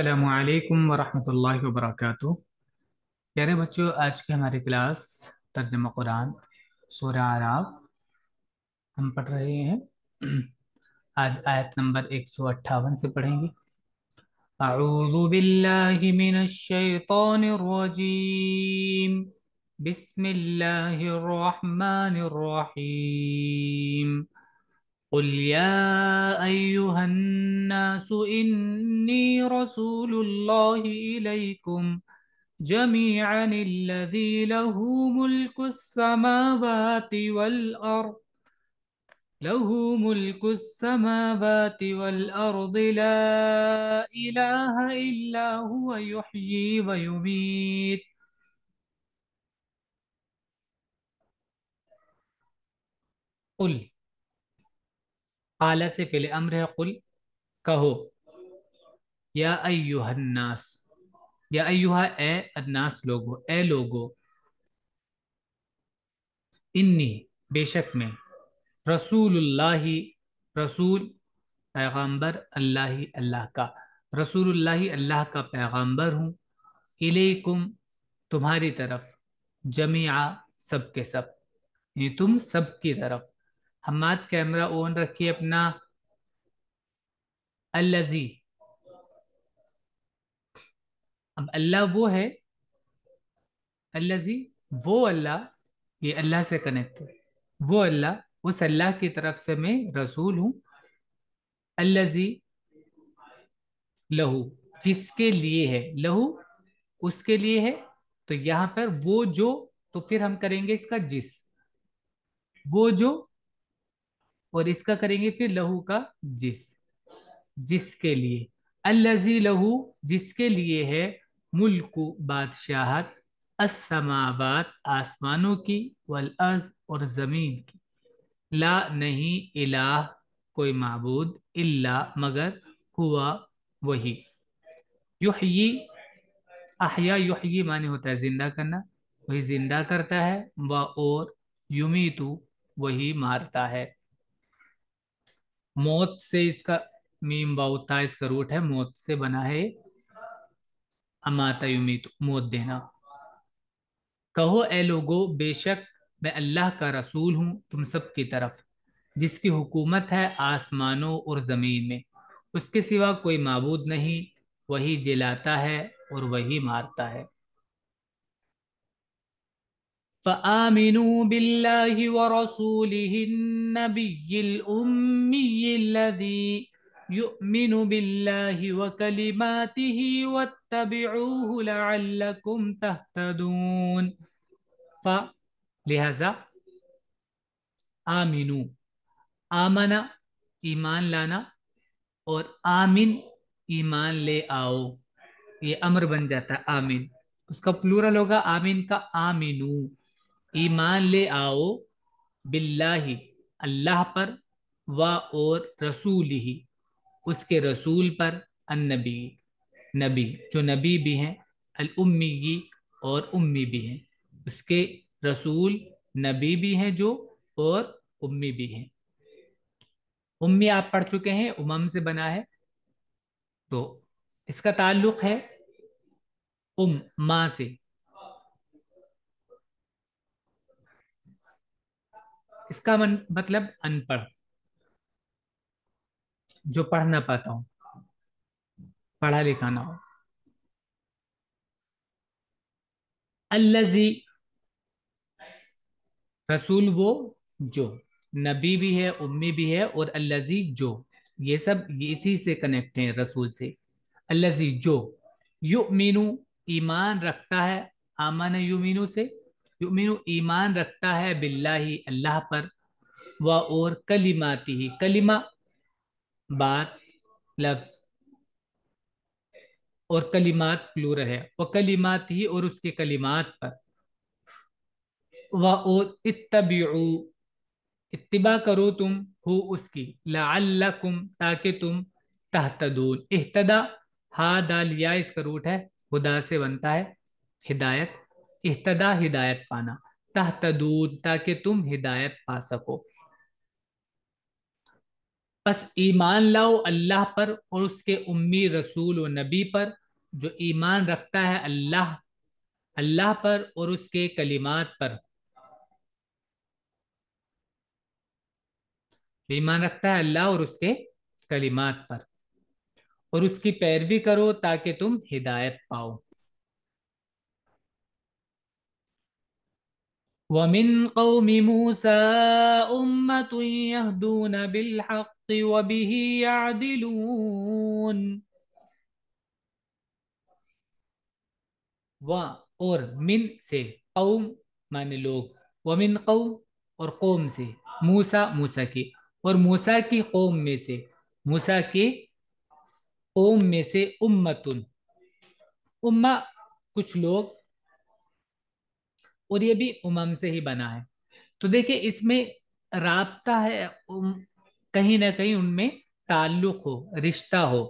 अल्लाम वरहमतुल्लाहि वबरकातु प्यारे बच्चों आज की हमारी क्लास तर्जमा कुरान सूर्य आराब हम पढ़ रहे हैं आज आयत नंबर एक सौ अट्ठावन से पढ़ेंगे अऊज़ु من मिनश शैतानिर بسم बिस्मिल्लाहिर الرحمن रहीम قل يا أيها الناس إني رسول الله إليكم جميعا الذي له ملك السماوات والأرض له ملك السماوات والأرض لا إله إلا هو يحيي ويميت قل आला से फिल अम्र है कुल कहो या अयुहन्नास या अयुहा ए लोगो ए लोगो इन्नी बेशक में रसूलुल्लाह रसूल पैगाम्बर अल्लाह अल्लाह का रसूल अल्लाह का पैगाम्बर हूँ इलेकुम तुम्हारी तरफ जमिया सब के सब यानी तुम सब की तरफ हमाद कैमरा ऑन रखिए अपना अल्लाजी अब अल्लाह वो है अल्लाजी वो अल्लाह ये अल्लाह से कनेक्ट है वो अल्लाह उस अल्लाह की तरफ से मैं रसूल हूँ अल्लाजी लहू जिसके लिए है लहू उसके लिए है तो यहाँ पर वो जो तो फिर हम करेंगे इसका जिस वो जो और इसका करेंगे फिर लहू का जिस जिसके लिए अल्लाजी लहू जिसके लिए है मुल्क बादशाहत असमावात आसमानों की वल अर्ज और ज़मीन की ला नहीं इलाह कोई मबूद इल्ला मगर हुआ वही युही अहिया युही माने होता है जिंदा करना वही जिंदा करता है व और युमी तो वही मारता है मौत से इसका मीम बाउता इसका रूट है मौत से बना है अमाता युमित मौत देना कहो ए लोगो बेशक मैं अल्लाह का रसूल हूँ तुम सब की तरफ जिसकी हुकूमत है आसमानों और ज़मीन में उसके सिवा कोई मबूद नहीं वही जिलाता है और वही मारता है فآمنوا بالله ورسوله النبي الأمي الذي يؤمن بالله وكلماته واتبعوه لعلكم تهتدون فلهذا آمنوا आमना ईमान लाना और आमिन ईमान ले आओ ये अमर बन जाता है आमीन उसका प्लूरल होगा आमीन का आमीनू ईमान ले आओ ही अल्लाह पर व और रसूल ही उसके रसूल पर अन्नबी नबी जो नबी भी हैं अलमी और उम्मी भी हैं उसके रसूल नबी भी हैं जो और उम्मी भी हैं उम्मी आप पढ़ चुके हैं उमम से बना है तो इसका ताल्लुक है उम माँ से इसका मन, मतलब अनपढ़ जो पढ़ ना पाता हूं पढ़ा लिखा ना हो अल्लाजी रसूल वो जो नबी भी है उम्मी भी है और अल्लाजी जो ये सब ये इसी से कनेक्ट है रसूल से अल्लाजी जो यु मीनू ईमान रखता है आमान यू मीनू से यमिनु ईमान रखता है बिल्ला ही अल्लाह पर व और कलिमाती ही कलिमा बात लफ्ज और कलिमात प्लूरल है वह कलिमात ही और उसके कलिमात पर व और इतबयू इतबा करो तुम हो उसकी लाकुम ताकि तुम तहतदून इहतदा हा दालिया इसका रूट है हुदा से बनता है हिदायत इहतदा हिदायत पाना तहतदूद ताकि तुम हिदायत पा सको बस ईमान लाओ अल्लाह पर और उसके उम्मी रसूल व नबी पर जो ईमान रखता है अल्लाह अल्लाह पर और उसके कलिमात पर ईमान रखता है अल्लाह और उसके कलिमात पर और उसकी पैरवी करो ताकि तुम हिदायत पाओ ومن قوم موسى أمة يهدون بالحق وبه يعدلون و اور من سے قوم معنی لوگ ومن قوم اور قوم سے موسى موسى کے اور موسى کی قوم میں سے موسى کے قوم میں سے امتن اما کچھ لوگ और ये भी उमंग से ही बना है तो देखिए इसमें रबता है कहीं ना कहीं उनमें ताल्लुक हो रिश्ता हो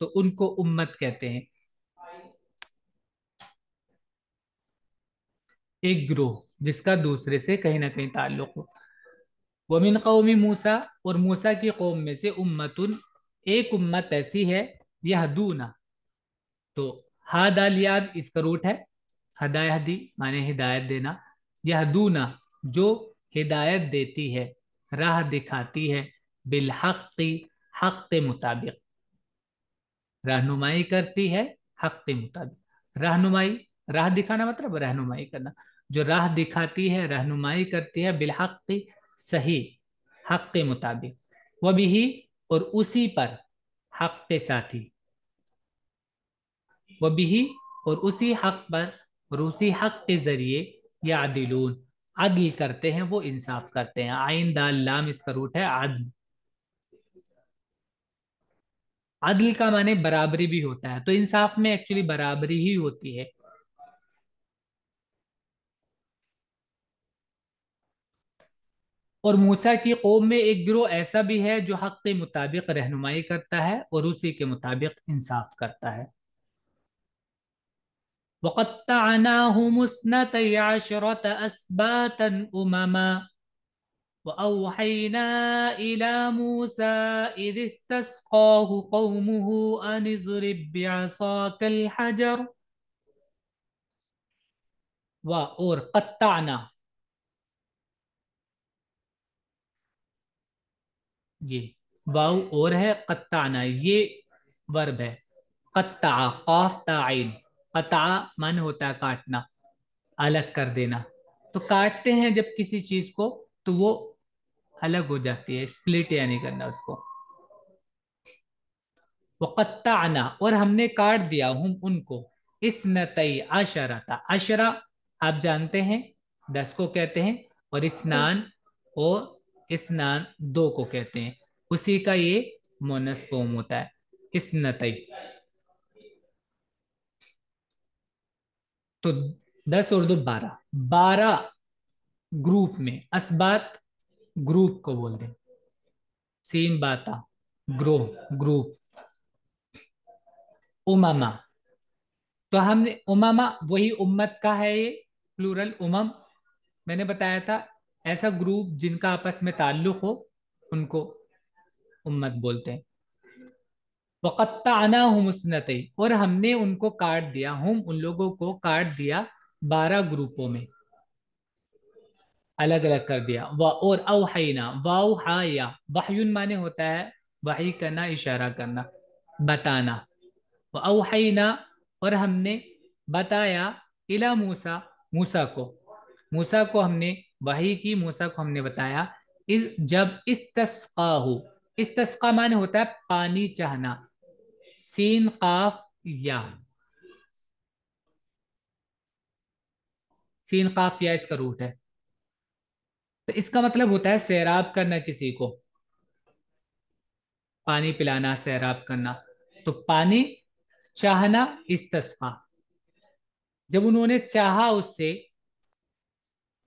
तो उनको उम्मत कहते हैं एक ग्रोह जिसका दूसरे से कहीं ना कहीं ताल्लुक हो वमिन कौमी मूसा और मूसा की कौम में से उम्मत एक उम्मत ऐसी है यह दूना तो हाद दाल इसका रूट है हदायह दी माने हिदायत देना यह दूना जो हिदायत देती है राह दिखाती है बिलहक की हक के मुताबिक रहनुमाई करती है हक के मुताबिक रहनुमाई राह दिखाना मतलब रहनुमाई करना जो राह दिखाती है रहनुमाई करती है बिलहक की सही हक के मुताबिक वह भी और उसी पर हक के साथी वह भी और उसी हक पर रूसी हक के जरिए या दिलून अदल करते हैं वो इंसाफ करते हैं आइन दाल लाम इसका रूट है अदल अदल का माने बराबरी भी होता है तो इंसाफ में एक्चुअली बराबरी ही होती है और मूसा की कौम में एक गिरोह ऐसा भी है जो हक के मुताबिक रहनुमाई करता है और उसी के मुताबिक इंसाफ करता है وقطعناهم اثنتي عشرة أسباتا أمما وأوحينا إلى موسى إذ استسقاه قومه أن اضرب بعصاك الحجر व और कत्ताना ये वाउ और है कत्ताना ये वर्ब है कत्ता काफ ताइन अता मन होता है काटना अलग कर देना तो काटते हैं जब किसी चीज को तो वो अलग हो जाती है स्प्लिट यानी करना उसको वकत्ता आना और हमने काट दिया हम उनको इस नई अशरा था अशरा आप जानते हैं दस को कहते हैं और स्नान और स्नान दो को कहते हैं उसी का ये मोनस फॉर्म होता है इस नतई तो दस और दो बारह बारह ग्रुप में असबात ग्रुप को बोल दें सेम बाता ग्रो ग्रुप उमामा तो हमने उमामा वही उम्मत का है ये प्लूरल उमम मैंने बताया था ऐसा ग्रुप जिनका आपस में ताल्लुक हो उनको उम्मत बोलते हैं वक़त्ताना हमसनत और हमने उनको काट दिया हम उन लोगों को काट दिया बारह ग्रुपों में अलग अलग कर दिया व और अवहना वाउहाया वाह माने होता है वही करना इशारा करना बताना व अवहना और हमने बताया इला मूसा मूसा को मूसा को हमने वही की मूसा को हमने बताया इस जब इस तस्का हो इस तस्का माने होता है पानी चाहना सीन काफ या सीन काफ या इसका रूट है तो इसका मतलब होता है सैराब करना किसी को पानी पिलाना सैराब करना तो पानी चाहना इस तस्का जब उन्होंने चाहा उससे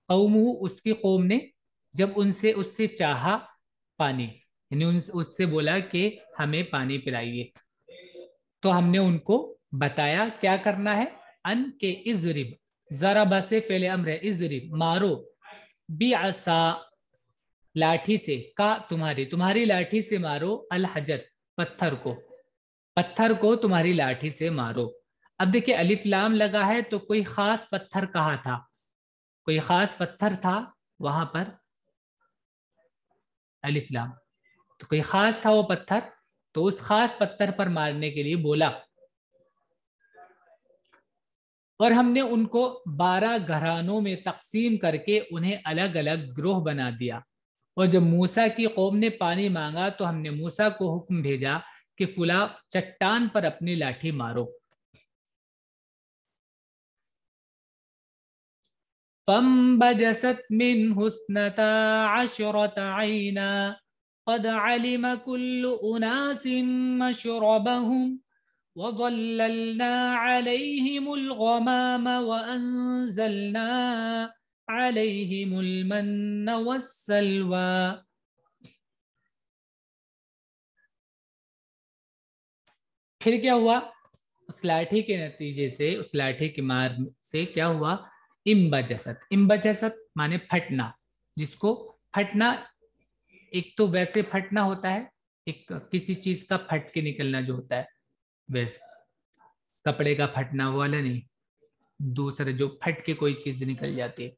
कौम उसकी कौम ने जब उनसे उससे चाहा पानी यानी उससे बोला कि हमें पानी पिलाइए तो हमने उनको बताया क्या करना है अन के इजरिब जरा बसे फेले अमर इजरिब मारो बी आसा लाठी से का तुम्हारी तुम्हारी लाठी से मारो अल हजर पत्थर को पत्थर को तुम्हारी लाठी से मारो अब देखिए अलिफ लाम लगा है तो कोई खास पत्थर कहा था कोई खास पत्थर था वहां पर अलिफ लाम तो कोई खास था वो पत्थर तो उस खास पत्थर पर मारने के लिए बोला और हमने उनको बारह घरानों में तकसीम करके उन्हें अलग अलग ग्रोह बना दिया और जब मूसा की कौम ने पानी मांगा तो हमने मूसा को हुक्म भेजा कि फुला चट्टान पर अपनी लाठी मारो फम मिन हुस्नता अशरत आईना قد علم كل أناس مشربهم وظللنا عليهم الغمام وأنزلنا عليهم المن والسلوى फिर क्या हुआ उस लाठी के नतीजे से उस लाठी की मार से क्या हुआ इम्बजसत इम्बजसत माने फटना जिसको फटना एक तो वैसे फटना होता है एक किसी चीज का फट के निकलना जो होता है वैसे कपड़े का फटना वाला नहीं दूसरा जो फट के कोई चीज निकल जाती है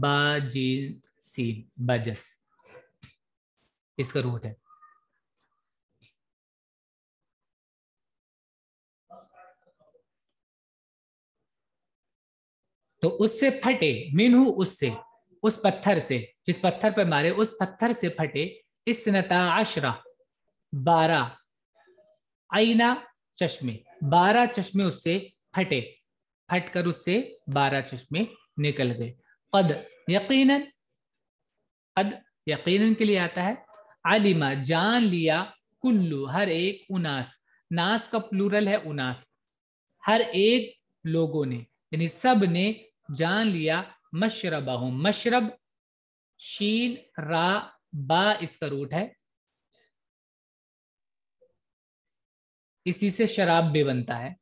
बाजी सीन बाजस इसका रूट है तो उससे फटे मीनू उससे उस पत्थर से जिस पत्थर पर मारे उस पत्थर से फटे इस आशरा बारह आईना चश्मे बारह चश्मे उससे फटे फट कर उससे बारह चश्मे निकल गए कद यकीनन कद यकीनन के लिए आता है आलिमा जान लिया कुल्लू हर एक उनास नास का प्लूरल है उनास हर एक लोगों ने यानी सब ने जान लिया मशरबा हूं मशरब शीन रा बा इसका रूट है इसी से शराब भी बनता है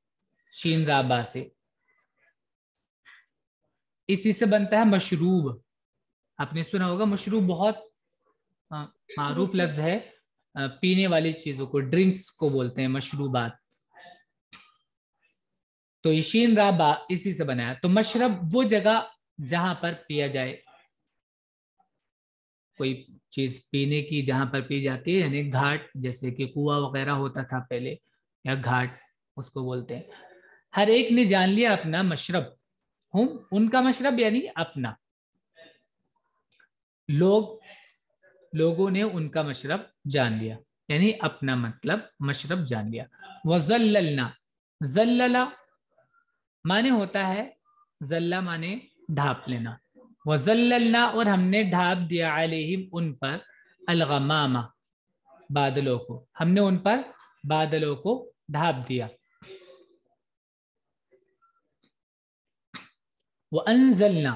शीन रा बा से इसी से बनता है मशरूब आपने सुना होगा मशरूब बहुत मारूफ लफ्ज है पीने वाली चीजों को ड्रिंक्स को बोलते हैं मशरूबात तो रा राबा इसी से बनाया तो मशरब वो जगह जहां पर पिया जाए कोई चीज पीने की जहां पर पी जाती है यानी घाट जैसे कि कुआ वगैरह होता था पहले या घाट उसको बोलते हैं हर एक ने जान लिया अपना मशरब हम उनका मशरब यानी अपना लोग लोगों ने उनका मशरब जान लिया यानी अपना मतलब मशरब जान लिया वह जल्लना जल्लला माने होता है जल्ला माने ढाप लेना वजल्लना और हमने ढाप दिया अलहिम उन पर अलगमामा बादलों को हमने उन पर बादलों को ढाप दिया वो अनजलना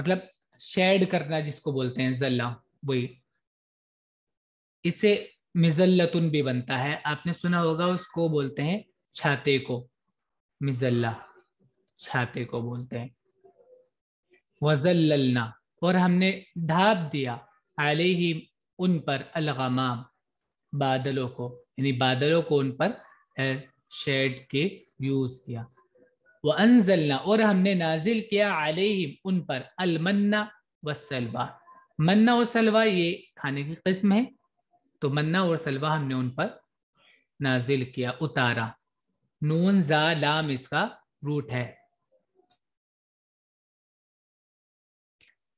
मतलब शेड करना जिसको बोलते हैं जल्ला वही इसे मिजल्लतुन भी बनता है आपने सुना होगा उसको बोलते हैं छाते को मिजल्ला छाते को बोलते हैं वजल्लना और हमने ढाप दिया ही उन पर अलगमाम बादलों को यानी बादलों को उन पर शेड के यूज़ किया व अनजलना और हमने नाजिल किया ही उन पर अलमन्ना व सलवा मन्ना और सलवा ये खाने की कस्म है तो मन्ना और सलवा हमने उन पर नाजिल किया उतारा नून जा लाम इसका रूट है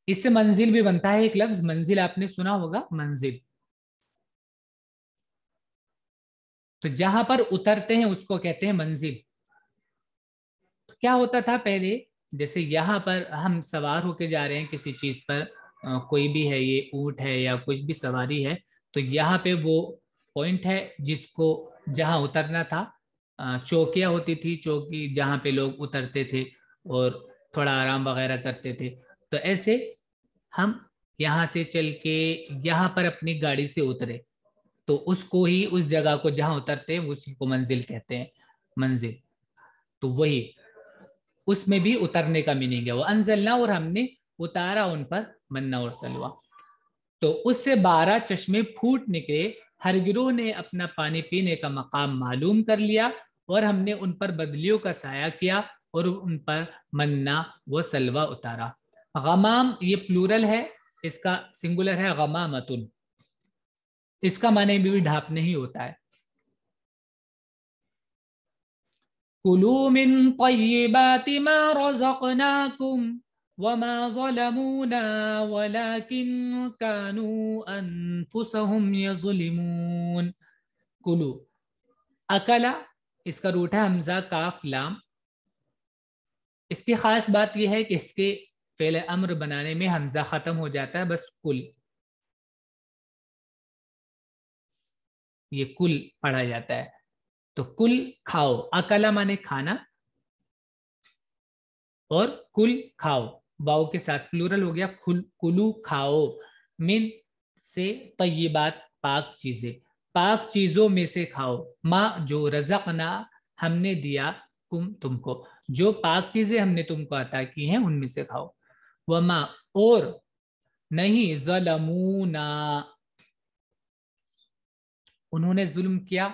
इससे मंजिल भी बनता है एक लफ्ज मंजिल आपने सुना होगा मंजिल तो जहां पर उतरते हैं उसको कहते हैं मंजिल तो क्या होता था पहले जैसे यहां पर हम सवार होके जा रहे हैं किसी चीज पर आ, कोई भी है ये ऊंट है या कुछ भी सवारी है तो यहाँ पे वो पॉइंट है जिसको जहां उतरना था चौकिया होती थी चौकी जहां पे लोग उतरते थे और थोड़ा आराम वगैरह करते थे तो ऐसे हम यहाँ से चल के यहाँ पर अपनी गाड़ी से उतरे तो उसको ही उस जगह को जहां उतरते हैं उसी को मंजिल कहते हैं मंजिल तो वही उसमें भी उतरने का मीनिंग है वो अनजलना और हमने उतारा उन पर मन्ना और सलवा तो उससे बारह चश्मे फूट निकले हर गिरोह ने अपना पानी पीने का मकाम मालूम कर लिया और हमने उन पर बदलियों का साया किया और उन पर मन्ना व सलवा उतारा गमाम ये प्लूरल है इसका सिंगुलर है गमामतुन इसका माने भी ढाप ही होता है रज़क़नाकुम वमा ज़लमूना वलाकिन कानू यज़लिमून कुलू अकला इसका रूट है हमजा काफ लाम इसकी खास बात यह है कि इसके फेल अम्र बनाने में हमजा ख़त्म हो जाता है बस कुल ये कुल पढ़ा जाता है तो कुल खाओ अकला माने खाना और कुल खाओ बाओ के साथ प्लूरल हो गया खुल कुलू खाओ मिन से तयबात पाक चीजें पाक चीजों में से खाओ माँ जो रजक ना हमने दिया तुमको जो पाक चीजें हमने तुमको अता की हैं उनमें से खाओ वमा और नहीं जलमूना उन्होंने जुल्म किया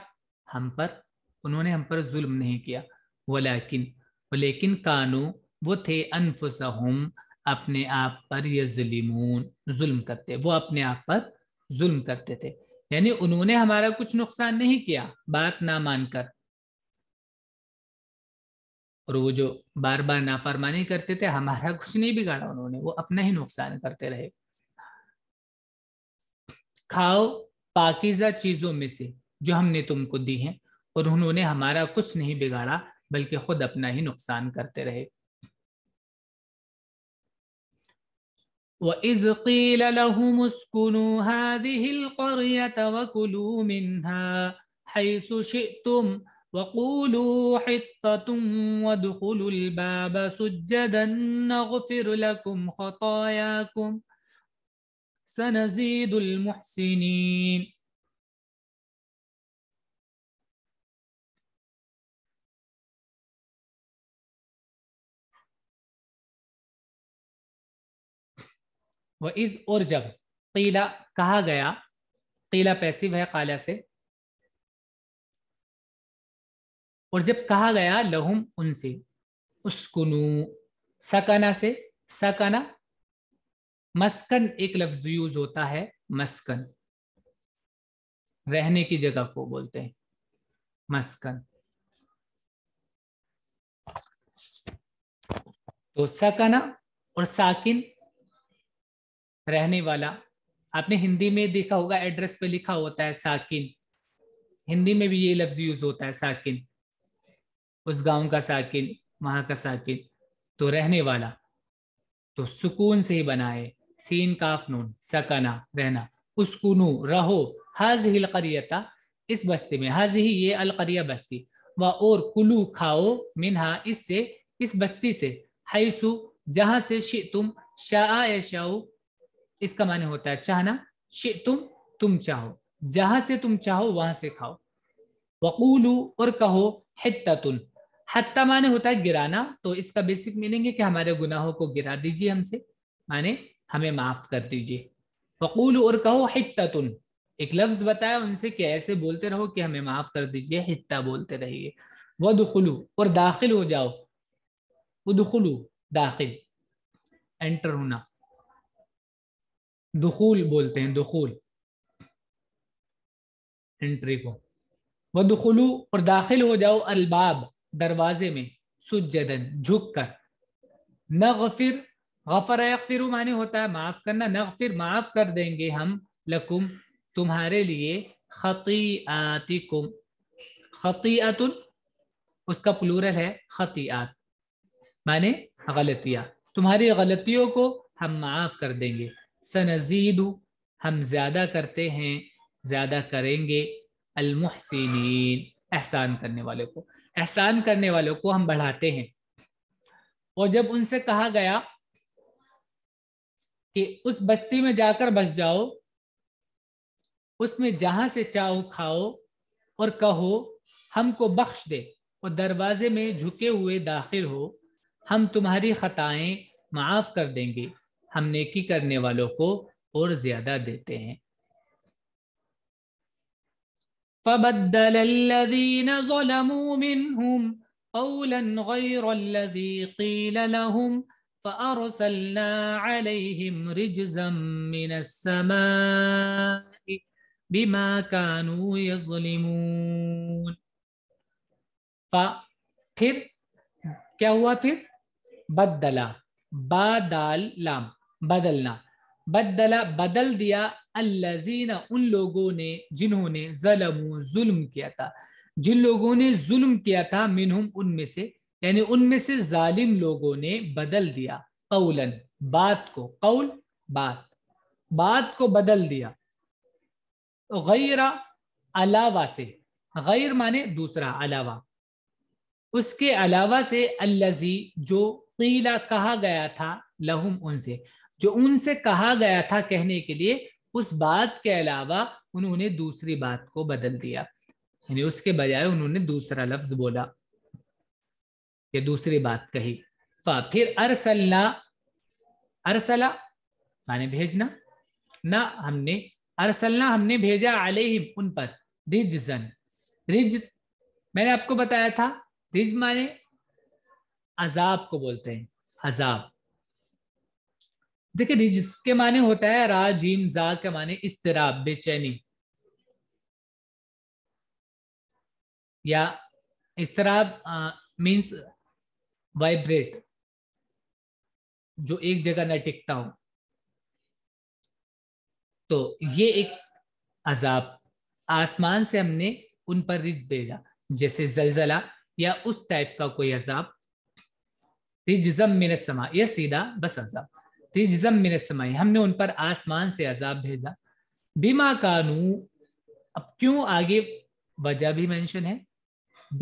हम पर उन्होंने हम पर जुल्म नहीं किया वलाकिन लेकिन कानू वो थे अनफुसहुम अपने आप पर जुलिमून जुल्म करते वो अपने आप पर जुल्म करते थे यानी उन्होंने हमारा कुछ नुकसान नहीं किया बात ना मानकर और वो जो बार बार नाफरमानी करते थे हमारा कुछ नहीं बिगाड़ा उन्होंने वो अपना ही नुकसान करते रहे खाओ पाकिजा चीजों में से जो हमने तुमको दी हैं और उन्होंने हमारा कुछ नहीं बिगाड़ा बल्कि खुद अपना ही नुकसान करते रहे وَإِذْ قِيلَ لَهُمُ اسْكُنُوا هَذِهِ الْقَرْيَةَ وَكُلُوا مِنْهَا حَيْثُ شِئْتُمْ وقولوا حطة وادخلوا الباب سجدا نغفر لكم خطاياكم سنزيد المحسنين وإذ أرجب قيل كها قيل गया कीला पैसिव और जब कहा गया लहुम उनसे उसकुनु सकना से सकना मस्कन एक लफ्ज यूज होता है मस्कन रहने की जगह को बोलते हैं मस्कन तो सकना और साकिन रहने वाला आपने हिंदी में देखा होगा एड्रेस पे लिखा होता है साकिन हिंदी में भी ये लफ्ज यूज होता है साकिन उस गांव का साकिन वहां का साकिन तो रहने वाला तो सुकून से ही बनाए सीन काफ नून सकना रहना उसकुनू रहो हज ही अलकरियता इस बस्ती में हज ही ये अलकरिया बस्ती व और कुलू खाओ मिनहा इससे इस बस्ती से हईसु जहां से शि तुम शाह शाओ इसका माने होता है चाहना शि तुम तुम चाहो जहां से तुम चाहो वहां से खाओ वकूलू और कहो हित हत्ता माने होता है गिराना तो इसका बेसिक मीनिंग है कि हमारे गुनाहों को गिरा दीजिए हमसे माने हमें माफ कर दीजिए फकूल और कहो हित्ततुन एक लफ्ज बताया उनसे कि ऐसे बोलते रहो कि हमें माफ कर दीजिए हित्ता बोलते रहिए वह दुखलू और दाखिल हो जाओ वो दुखलू दाखिल एंटर होना दुखूल बोलते हैं दुखूल एंट्री को वह दुखलू और दाखिल हो जाओ अलबाब दरवाजे में सुजदन झुक कर नगफिर गफर यकफिर माने होता है माफ करना नगफिर माफ कर देंगे हम लकुम तुम्हारे लिए खतीआतिकुम खतीआतुन उसका प्लूरल है खतीआत माने गलतियाँ तुम्हारी गलतियों को हम माफ कर देंगे सनजीद हम ज्यादा करते हैं ज्यादा करेंगे अलमुहसिन एहसान करने वाले को एहसान करने वालों को हम बढ़ाते हैं और जब उनसे कहा गया कि उस बस्ती में जाकर बस जाओ उसमें जहां से चाहो खाओ और कहो हमको बख्श दे और दरवाजे में झुके हुए दाखिल हो हम तुम्हारी खताएं माफ कर देंगे हम नेकी करने वालों को और ज्यादा देते हैं فبدل الذين ظلموا منهم قولا غير الذي قيل لهم فأرسلنا عليهم رجزا من السماء بما كانوا يظلمون فफिर क्या हुआ फिर بدل बा दाल بدل بدل बदला अल्लाजीना उन लोगों ने जिन्होंने जलमू जुल्म किया था जिन लोगों ने जुल्म किया था मिनहुम उनमें से यानी उनमें से जालिम लोगों ने बदल दिया कौलन बात को कौल बात बात को बदल दिया गैरा अलावा से गैर माने दूसरा अलावा उसके अलावा से अल्लाजी जो कीला कहा गया था लहुम उनसे जो उनसे कहा गया था कहने के लिए उस बात के अलावा उन्होंने दूसरी बात को बदल दिया यानी उसके बजाय उन्होंने दूसरा लफ्ज बोला ये दूसरी बात कही फिर अरसल्ला अरसला माने भेजना ना हमने अरसल्ला हमने भेजा ही उन पर रिजन रिज मैंने आपको बताया था रिज माने अजाब को बोलते हैं अजाब देखिए रिज के माने होता है राजीम जा के माने इस तरह बेचैनी या इस तरह मीन्स वाइब्रेट जो एक जगह न टिकता हो तो ये एक अजाब आसमान से हमने उन पर रिज भेजा जैसे जलजला या उस टाइप का कोई अजाब रिजम समा यह सीधा बस अजाब रिजम मिन समय हमने उन पर आसमान से अजाब भेजा बीमा कानू अब क्यों आगे वजह भी मेंशन है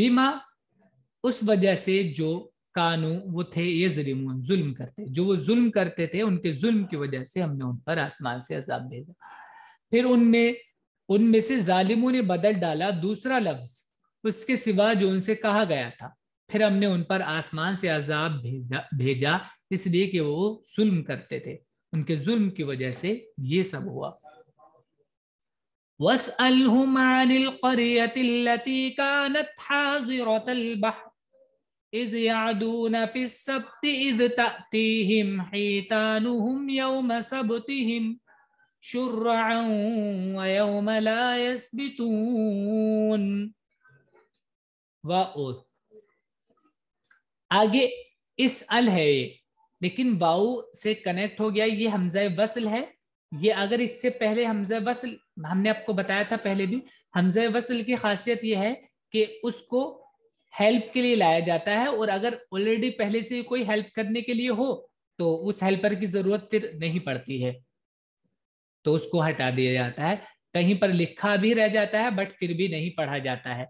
बीमा उस वजह से जो कानू वो थे ये जरिमून जुल्म करते जो वो जुल्म करते थे उनके जुल्म की वजह से हमने उन पर आसमान से अजाब भेजा फिर उनमें उनमें से जालिमों ने बदल डाला दूसरा लफ्ज उसके सिवा जो उनसे कहा गया था फिर हमने उन पर आसमान से अजाब भेजा भेजा इसलिए कि वो जुल्म करते थे उनके जुल्म की वजह से ये सब हुआ वसअलहुम अनिल करयतिल्लती कानत إذ يعدون في السبت إذ تأتيهم حيتانهم يوم سبتهم شرعا ويوم لا يسبتون आगे इस अल है लेकिन वाऊ से कनेक्ट हो गया ये हमजा वसल है ये अगर इससे पहले हमजा वसल हमने आपको बताया था पहले भी हमजा वसल की खासियत यह है कि उसको हेल्प के लिए लाया जाता है और अगर ऑलरेडी पहले से कोई हेल्प करने के लिए हो तो उस हेल्पर की जरूरत फिर नहीं पड़ती है तो उसको हटा दिया जाता है कहीं पर लिखा भी रह जाता है बट फिर भी नहीं पढ़ा जाता है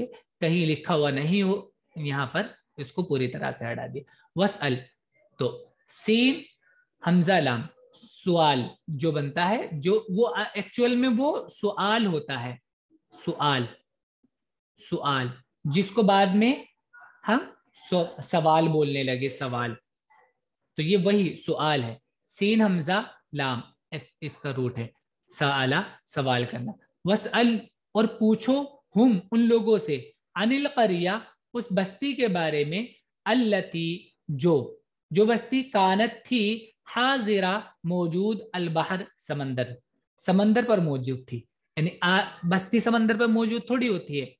कहीं लिखा हुआ नहीं हो यहाँ पर इसको पूरी तरह से हटा दिया वसअल तो सीन हमजा लाम सवाल जो बनता है जो वो एक्चुअल में वो सवाल होता है सवाल सवाल जिसको बाद में हम सवाल बोलने लगे सवाल तो ये वही सवाल है सीन हमजा लाम इसका रूट है सला सवाल करना वस अल और पूछो हम उन लोगों से अनिल करिया उस बस्ती के बारे में अल्लती जो जो बस्ती कानत थी हाजिरा मौजूद अलबहर समंदर समंदर पर मौजूद थी यानी बस्ती समंदर पर मौजूद थोड़ी होती है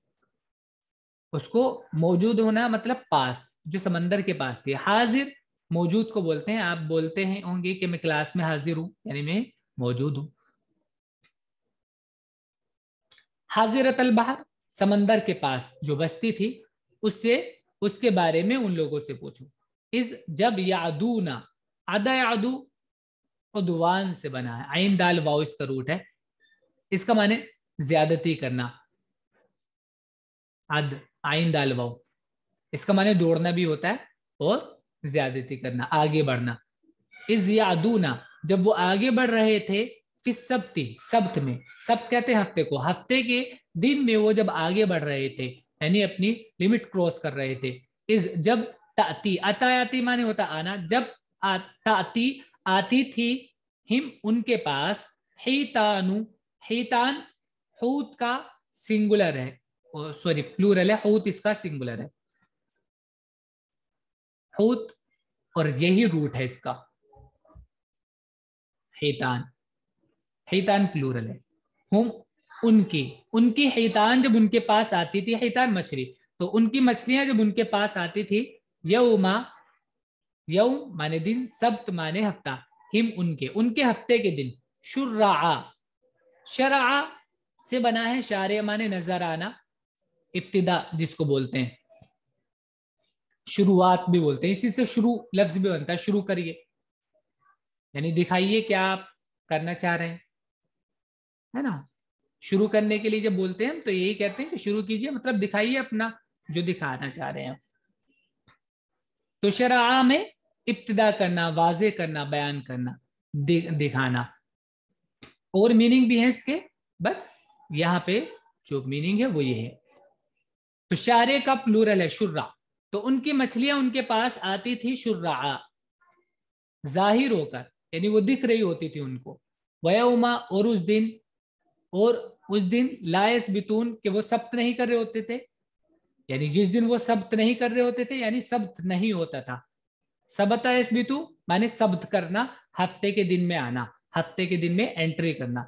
उसको मौजूद होना मतलब पास जो समंदर के पास थी हाजिर मौजूद को बोलते हैं आप बोलते हैं होंगे कि मैं क्लास में हाजिर हूं यानी मैं मौजूद हूं हाजिरत अलबहर समंदर के पास जो बस्ती थी उससे उसके बारे में उन लोगों से पूछू इज जब यादूना आदा यादू उदवान से बना है आइन दाल वाओ इसका रूट है इसका माने ज्यादती करना अद आइन दाल वाओ इसका माने दौड़ना भी होता है और ज्यादती करना आगे बढ़ना इज यादूना जब वो आगे बढ़ रहे थे फिर सप्ती सप्त में सप्त कहते हैं हफ्ते को हफ्ते के दिन में वो जब आगे बढ़ रहे थे यानी अपनी लिमिट क्रॉस कर रहे थे इस जब ताती अतायाती माने होता आना जब ताती आती थी हिम उनके पास हेतानु हेतान हूत का सिंगुलर है सॉरी प्लूरल है हूत इसका सिंगुलर है हूत और यही रूट है इसका हेतान हेतान प्लूरल है हम उनकी उनकी हेतान जब उनके पास आती थी हेतान मछली तो उनकी मछलियां जब उनके पास आती थी यौमा यौ माने दिन सप्त माने हफ्ता हिम उनके उनके हफ्ते के दिन शुर्रा शरा से बना है शार माने नजर आना इब्तदा जिसको बोलते हैं शुरुआत भी बोलते हैं इसी से शुरू लफ्ज भी बनता है शुरू करिए यानी दिखाइए क्या आप करना चाह रहे हैं है ना शुरू करने के लिए जब बोलते हैं तो यही कहते हैं कि शुरू कीजिए मतलब दिखाइए अपना जो दिखाना चाह रहे हैं तो शरा में इब्तदा करना वाजे करना बयान करना दिखाना और मीनिंग भी है इसके बट यहाँ पे जो मीनिंग है वो ये है तो शारे का प्लूरल है शुर्रा तो उनकी मछलियां उनके पास आती थी शुर्रा जाहिर होकर यानी वो दिख रही होती थी उनको उमा और उस दिन और उस दिन लायस बितून के वो सप्त नहीं कर रहे होते थे यानी जिस दिन वो शब्द नहीं कर रहे होते थे यानी शब्द नहीं होता था सबता एस बितु माने शब्द करना हफ्ते के दिन में आना हफ्ते के दिन में एंट्री करना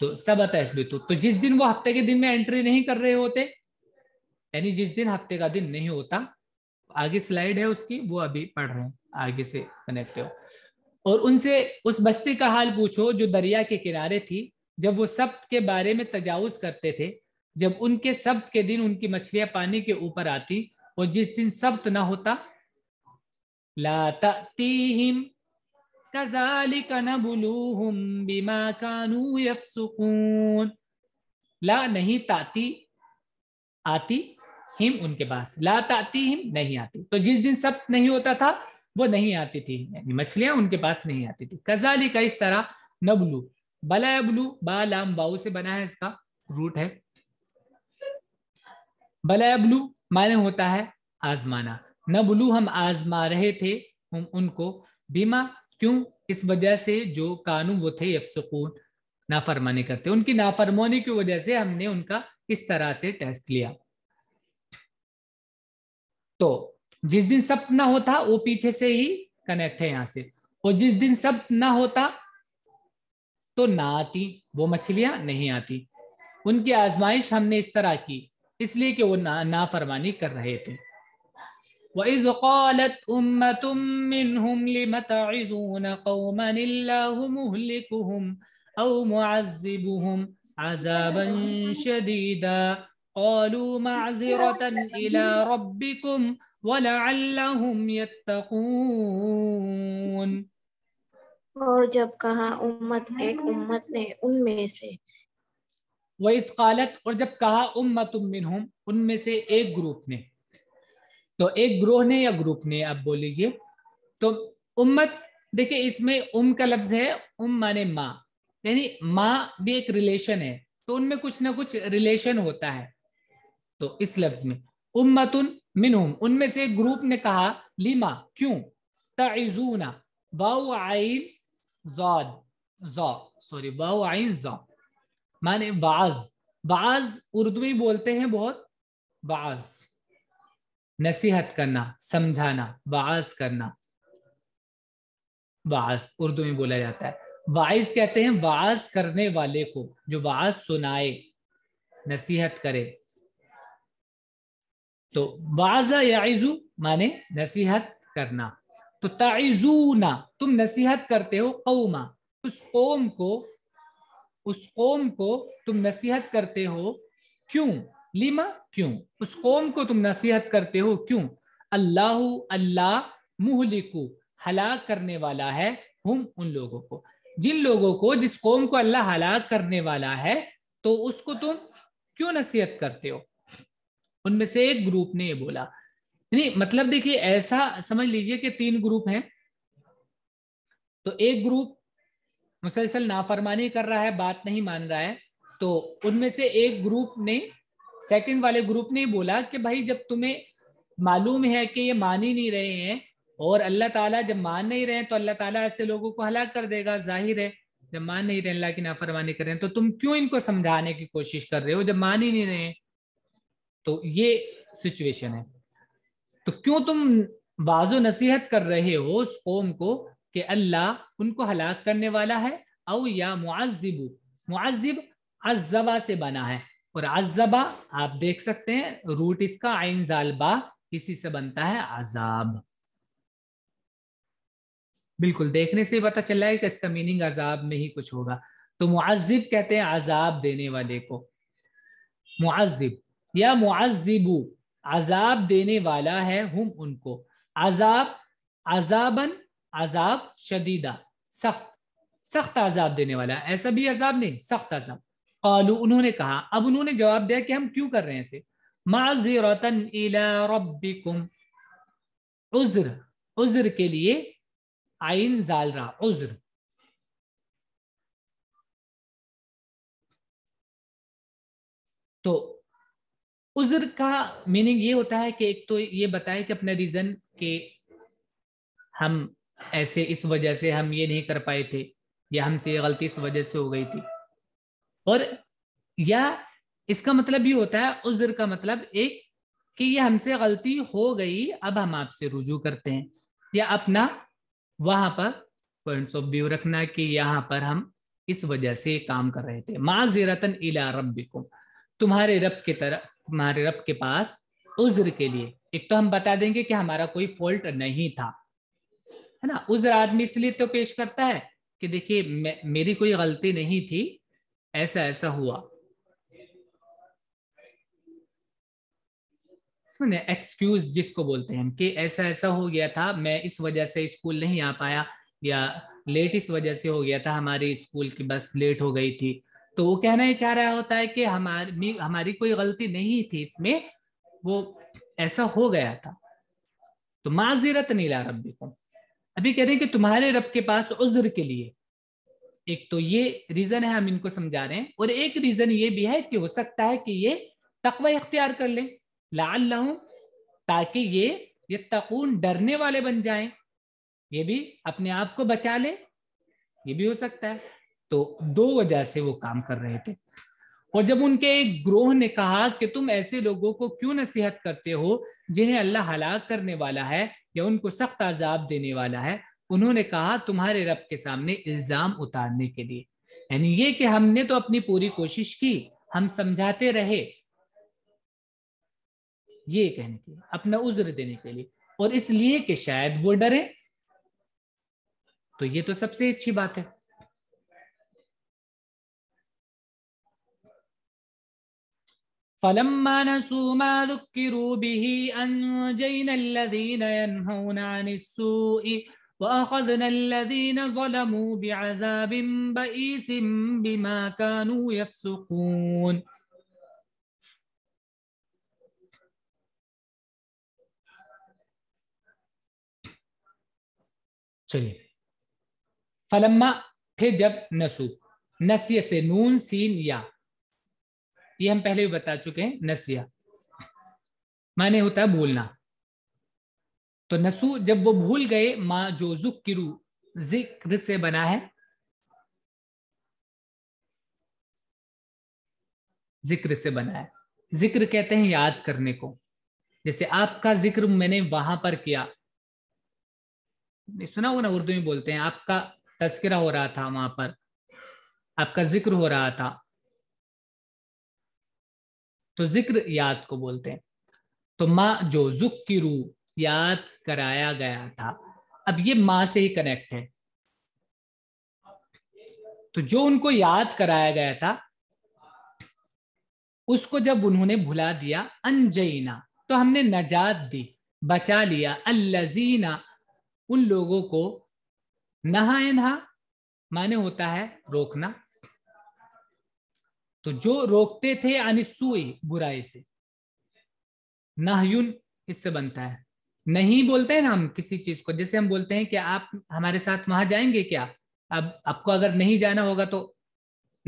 तो सबता एस बितु तो जिस दिन वो हफ्ते के दिन में एंट्री नहीं कर रहे होते यानी जिस दिन हफ्ते का दिन नहीं होता आगे स्लाइड है उसकी वो अभी पढ़ रहे हैं आगे से कनेक्ट हो और उनसे उस बस्ती का हाल पूछो जो दरिया के किनारे थी जब वो सब के बारे में तजावुज करते थे जब उनके सब्त के दिन उनकी मछलियां पानी के ऊपर आती और जिस दिन सब्त ना होता लातीहिम कजालिक ला नहीं ताती आती हिम उनके पास ला ताती हिम नहीं आती तो जिस दिन सब नहीं होता था वो नहीं आती थी यानी मछलियां उनके पास नहीं आती थी कजाली का इस तरह नबलू बला बलू बा लाम बाऊ से बना है इसका रूट है बलाबलू माने होता है आजमाना न नबलू हम आजमा रहे थे हम उनको बीमा क्यों इस वजह से जो कानू वो थे यफसकून नाफरमानी करते उनकी नाफरमानी की वजह से हमने उनका इस तरह से टेस्ट लिया तो जिस दिन सब ना होता वो पीछे से ही कनेक्ट है यहां से और जिस दिन सब ना होता तो ना आती वो मछलियां नहीं आती उनकी आजमाइश हमने इस तरह की इसलिए कि वो ना नाफरमानी कर रहे थे वइज قالت أمة منهم لم تعظون قوما الله مهلكهم أو معذبهم عذابا شديدا قالوا معذرة إلى ربكم ولعلهم يتقون और जब कहा उम्मत एक उम्मत ने उनमें से वैस कालत और जब कहा उम तुम मिनहुम उनमें से एक ग्रुप ने तो एक ग्रोह ने या ग्रुप ने आप बोल लीजिए तो उम्मत देखिए इसमें उम का लफ्ज है उम माने माँ यानी माँ भी एक रिलेशन है तो उनमें कुछ ना कुछ रिलेशन होता है तो इस लफ्ज में उम्मतुन मिनहुम उनमें से एक ग्रुप ने कहा लीमा क्यों तइजूना वाउ आइन जॉद जॉ सॉरी वाउ आइन जॉ माने बाज बाज उर्दू में बोलते हैं बहुत बाज नसीहत करना समझाना बाज करना बाज उर्दू में बोला जाता है वाइज कहते हैं वाज करने वाले को जो वाज सुनाए नसीहत करे तो वाजा याइजू माने नसीहत करना तो ना तुम नसीहत करते हो कौमा उस कौम को उस कौम को तुम नसीहत करते हो क्यों लीमा क्यों उस कौम को तुम नसीहत करते हो क्यों अल्लाह अल्लाह मुहलिकू हलाक करने वाला है हम उन लोगों को जिन लोगों को जिस कौम को अल्लाह हलाक करने वाला है तो उसको तुम क्यों नसीहत करते हो उनमें से एक ग्रुप ने ये बोला यानी मतलब देखिए ऐसा समझ लीजिए कि तीन ग्रुप हैं तो एक ग्रुप मुसलसल नाफरमानी कर रहा है बात नहीं मान रहा है तो उनमें से एक ग्रुप ने सेकंड वाले ग्रुप ने बोला कि भाई जब तुम्हें मालूम है कि ये मान ही नहीं रहे हैं और अल्लाह ताला जब मान नहीं रहे हैं तो अल्लाह ताला ऐसे लोगों को हलाक कर देगा जाहिर है जब मान नहीं रहे अल्लाह की नाफरमानी कर रहे हैं तो तुम क्यों इनको समझाने की कोशिश कर रहे हो जब मान ही नहीं रहे तो ये सिचुएशन है तो क्यों तुम बाजो नसीहत कर रहे हो उस कौम को कि अल्लाह उनको हलाक करने वाला है औ या मुआजिब मुआजिब अजबा से बना है और अजबा आप देख सकते हैं रूट इसका आइन जालबा इसी से बनता है अजाब बिल्कुल देखने से पता चल रहा है कि इसका मीनिंग अजाब में ही कुछ होगा तो मुआजिब कहते हैं अजाब देने वाले को मुआजिब या मुआजिबू अजाब देने वाला है हम उनको अजाब अजाबन अजाब शदीदा सख्त सख्त आजाब देने वाला ऐसा भी अजाब नहीं सख्त आजाब कलू उन्होंने कहा अब उन्होंने जवाब दिया कि हम क्यों कर रहे हैं इसे माजिरतन रब्बिकुम उज्र उज्र के लिए आइन जालरा उज्र तो उज्र का मीनिंग ये होता है कि एक तो ये बताए कि अपने रीजन के हम ऐसे इस वजह से हम ये नहीं कर पाए थे या हमसे ये गलती इस वजह से हो गई थी और या इसका मतलब ये होता है उज्र का मतलब एक कि ये हमसे गलती हो गई अब हम आपसे रुजू करते हैं या अपना वहां पर पॉइंट्स ऑफ व्यू रखना कि यहाँ पर हम इस वजह से काम कर रहे थे माजिरतन इला रब्बिकुम तुम्हारे रब के तरफ तुम्हारे रब के पास उज्र के लिए एक तो हम बता देंगे कि हमारा कोई फॉल्ट नहीं था है ना उजर आदमी इसलिए तो पेश करता है कि देखिए मेरी कोई गलती नहीं थी ऐसा ऐसा हुआ एक्सक्यूज जिसको बोलते हैं कि ऐसा ऐसा हो गया था मैं इस वजह से स्कूल नहीं आ पाया या लेट इस वजह से हो गया था हमारे स्कूल की बस लेट हो गई थी तो वो कहना ही चाह रहा होता है कि हमारी हमारी कोई गलती नहीं थी इसमें वो ऐसा हो गया था तो माजिरत नीला रबी को अभी कह रहे हैं कि तुम्हारे रब के पास उज्र के लिए एक तो ये रीजन है हम इनको समझा रहे हैं और एक रीजन ये भी है कि हो सकता है कि ये तकवा इख्तियार कर ले लाल ताकि ये ये तकून डरने वाले बन जाएं ये भी अपने आप को बचा ले ये भी हो सकता है तो दो वजह से वो काम कर रहे थे और जब उनके एक ग्रोह ने कहा कि तुम ऐसे लोगों को क्यों नसीहत करते हो जिन्हें अल्लाह हलाक करने वाला है या उनको सख्त आजाब देने वाला है उन्होंने कहा तुम्हारे रब के सामने इल्ज़ाम उतारने के लिए यानी ये कि हमने तो अपनी पूरी कोशिश की हम समझाते रहे ये कहने के लिए अपना उज्र देने के लिए और इसलिए कि शायद वो डरे तो ये तो सबसे अच्छी बात है فلما نسوا ما ذكروا به أنجينا الذين ينهون عن السوء وأخذنا الذين ظلموا بعذاب بئيس بما كانوا يفسقون فلما फलम्मा थे نسي سنون नस्य से ये हम पहले भी बता चुके हैं नसिया माने होता है भूलना तो नसु जब वो भूल गए माँ जो जुकिरु जिक्र से बना है जिक्र से बना है जिक्र कहते हैं याद करने को जैसे आपका जिक्र मैंने वहां पर किया सुना होगा ना उर्दू में बोलते हैं आपका तस्करा हो रहा था वहां पर आपका जिक्र हो रहा था तो जिक्र याद को बोलते हैं तो माँ जो जुक की रू याद कराया गया था अब ये माँ से ही कनेक्ट है तो जो उनको याद कराया गया था उसको जब उन्होंने भुला दिया अनजीना तो हमने नजात दी बचा लिया अल्लजीना उन लोगों को नहा नहा माने होता है रोकना तो जो रोकते थे सुई बुराई से नाहयुन इससे बनता है नहीं बोलते हैं ना हम किसी चीज को जैसे हम बोलते हैं कि आप हमारे साथ वहां जाएंगे क्या अब आपको अगर नहीं जाना होगा तो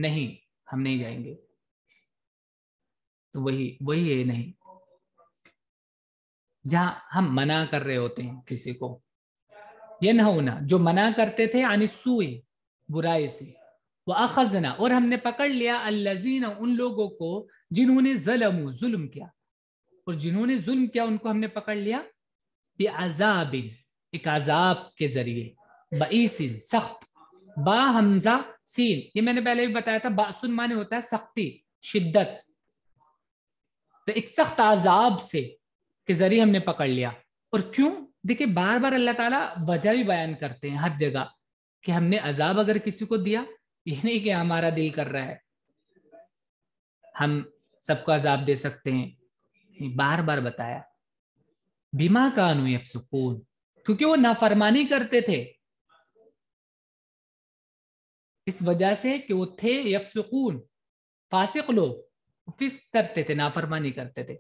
नहीं हम नहीं जाएंगे तो वही वही है नहीं जहां हम मना कर रहे होते हैं किसी को ये न होना जो मना करते थे सुई बुराई से वजना और हमने पकड़ लिया अल्लाजीना उन लोगों को जिन्होंने जलम जुल्म किया और जिन्होंने जुल्म किया उनको हमने पकड़ लिया बे अजाबिन एक अजाब के जरिए बीसिन सख्त बा हमजा सीन ये मैंने पहले भी बताया था बासुन माने होता है सख्ती शिद्दत तो एक सख्त आजाब से के जरिए हमने पकड़ लिया और क्यों देखिए बार बार अल्लाह ताला वजह भी बयान करते हैं हर जगह कि हमने अजाब अगर किसी को दिया ये नहीं कि हमारा दिल कर रहा है हम सबको अजाब दे सकते हैं बार बार बताया बीमा का अनुयफ सुकून क्योंकि वो नाफरमानी करते थे इस वजह से कि वो थे यफसकून फासिक लोग फिस करते थे नाफरमानी करते थे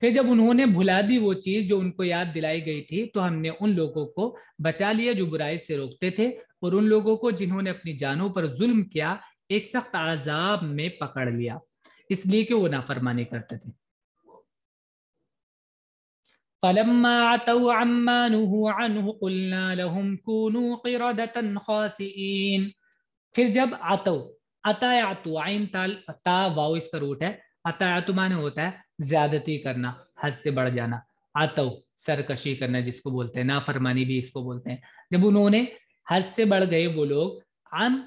फिर जब उन्होंने भुला दी वो चीज जो उनको याद दिलाई गई थी तो हमने उन लोगों को बचा लिया जो बुराई से रोकते थे और उन लोगों को जिन्होंने अपनी जानों पर जुल्म किया एक सख्त आजाब में पकड़ लिया इसलिए कि वो नाफरमानी करते थे फिर जब आतो अता आतु आइन ताल ता वाओ इसका रूट है अता आतु माने होता है ज्यादती करना हद से बढ़ जाना आतो सरकशी करना जिसको बोलते हैं नाफरमानी भी इसको बोलते हैं जब उन्होंने हद से बढ़ गए वो लोग अन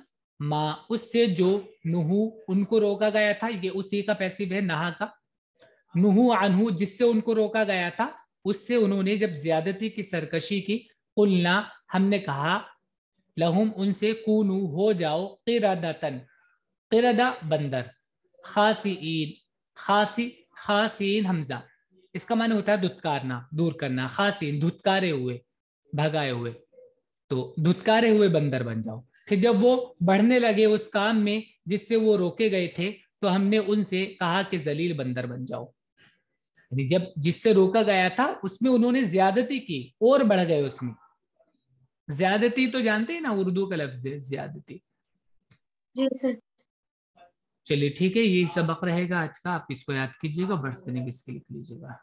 माँ उससे जो नुहू उनको रोका गया था ये उसी का पैसिव है नहा का नुहू अनहू जिससे उनको रोका गया था उससे उन्होंने जब ज्यादती की सरकशी की कुलना हमने कहा लहुम उनसे कूनू हो जाओ किरदतन किरदा बंदर खासीन खासी खासीन हमजा इसका माने होता है धुतकारना दूर करना खासीन धुतकारे हुए भगाए हुए तो धुतकारे हुए बंदर बन जाओ फिर जब वो बढ़ने लगे उस काम में जिससे वो रोके गए थे तो हमने उनसे कहा कि जलील बंदर बन जाओ यानी जब जिससे रोका गया था उसमें उन्होंने ज्यादती की और बढ़ गए उसमें ज्यादती तो जानते हैं ना उर्दू का लफ्ज है ज्यादती चलिए ठीक है यही सबक रहेगा आज का आप इसको याद कीजिएगा वर्ष बनेगी इसके लिख लीजिएगा